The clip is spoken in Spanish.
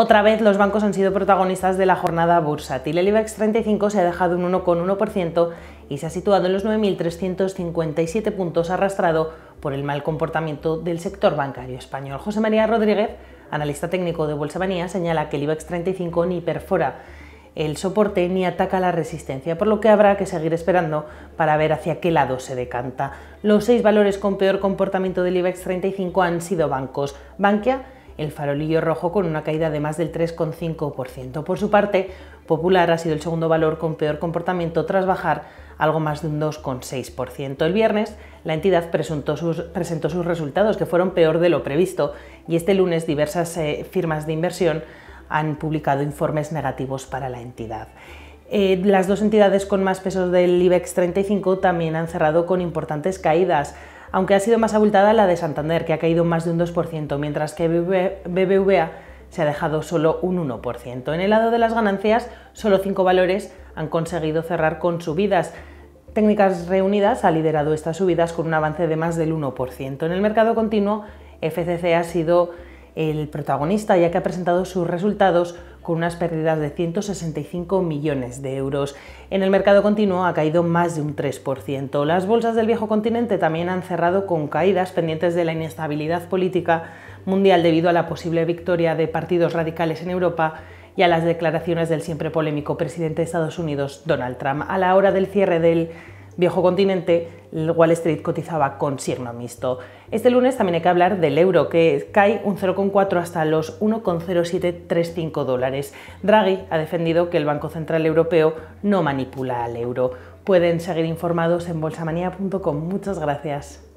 Otra vez los bancos han sido protagonistas de la jornada bursátil. El IBEX 35 se ha dejado un 1,1% y se ha situado en los 9.357 puntos arrastrado por el mal comportamiento del sector bancario español. José María Rodríguez, analista técnico de Bolsa señala que el IBEX 35 ni perfora el soporte ni ataca la resistencia, por lo que habrá que seguir esperando para ver hacia qué lado se decanta. Los seis valores con peor comportamiento del IBEX 35 han sido bancos, Bankia, el farolillo rojo con una caída de más del 3,5%. Por su parte, Popular ha sido el segundo valor con peor comportamiento tras bajar algo más de un 2,6%. El viernes, la entidad presentó sus, resultados, que fueron peor de lo previsto, y este lunes diversas eh, firmas de inversión han publicado informes negativos para la entidad. Eh, las dos entidades con más pesos del IBEX 35 también han cerrado con importantes caídas aunque ha sido más abultada la de Santander, que ha caído más de un 2%, mientras que BBVA se ha dejado solo un 1%. En el lado de las ganancias, solo cinco valores han conseguido cerrar con subidas. Técnicas Reunidas ha liderado estas subidas con un avance de más del 1%. En el mercado continuo, FCC ha sido el protagonista, ya que ha presentado sus resultados con unas pérdidas de 165 millones de euros. En el mercado continuo ha caído más de un 3%. Las bolsas del viejo continente también han cerrado con caídas pendientes de la inestabilidad política mundial debido a la posible victoria de partidos radicales en Europa y a las declaraciones del siempre polémico presidente de Estados Unidos, Donald Trump. A la hora del cierre del viejo continente, Wall Street cotizaba con signo mixto. Este lunes también hay que hablar del euro, que cae un 0,4 hasta los 1,0735 dólares. Draghi ha defendido que el Banco Central Europeo no manipula al euro. Pueden seguir informados en bolsamanía.com. Muchas gracias.